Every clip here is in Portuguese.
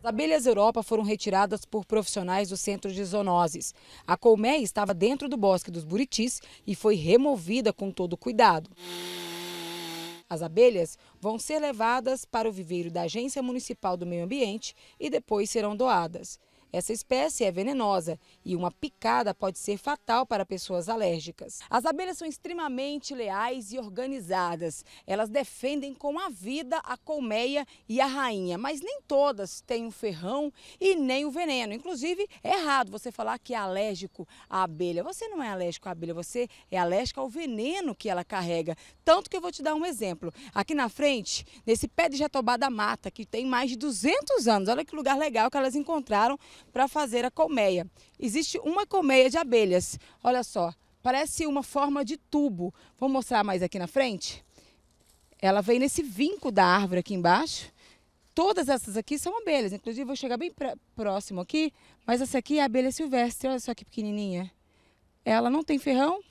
As abelhas Europa foram retiradas por profissionais do centro de zoonoses. A colmeia estava dentro do bosque dos buritis e foi removida com todo cuidado. As abelhas vão ser levadas para o viveiro da Agência Municipal do Meio Ambiente e depois serão doadas. Essa espécie é venenosa e uma picada pode ser fatal para pessoas alérgicas. As abelhas são extremamente leais e organizadas. Elas defendem com a vida a colmeia e a rainha, mas nem todas têm o ferrão e nem o veneno. Inclusive, é errado você falar que é alérgico à abelha. Você não é alérgico à abelha, você é alérgico ao veneno que ela carrega. Tanto que eu vou te dar um exemplo. Aqui na frente, nesse pé de jatobá da mata, que tem mais de 200 anos, olha que lugar legal que elas encontraram para fazer a colmeia. Existe uma colmeia de abelhas, olha só, parece uma forma de tubo. Vou mostrar mais aqui na frente. Ela vem nesse vinco da árvore aqui embaixo. Todas essas aqui são abelhas, inclusive vou chegar bem próximo aqui, mas essa aqui é a abelha silvestre, olha só que pequenininha. Ela não tem ferrão,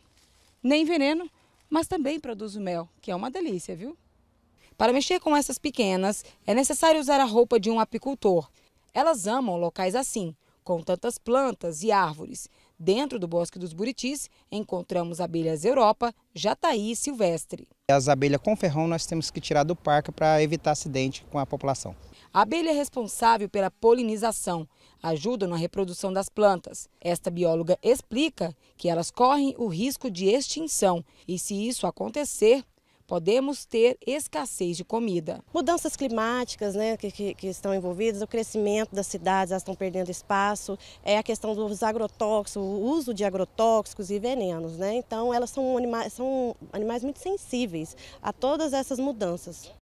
nem veneno, mas também produz o mel, que é uma delícia, viu? Para mexer com essas pequenas, é necessário usar a roupa de um apicultor. Elas amam locais assim, com tantas plantas e árvores. Dentro do Bosque dos Buritis, encontramos abelhas Europa, jataí e silvestre. As abelhas com ferrão nós temos que tirar do parque para evitar acidente com a população. A abelha é responsável pela polinização, ajuda na reprodução das plantas. Esta bióloga explica que elas correm o risco de extinção e, se isso acontecer, podemos ter escassez de comida. Mudanças climáticas né, que, que, que estão envolvidas, o crescimento das cidades, elas estão perdendo espaço, é a questão dos agrotóxicos, o uso de agrotóxicos e venenos. Né? Então, elas são animais, são animais muito sensíveis a todas essas mudanças.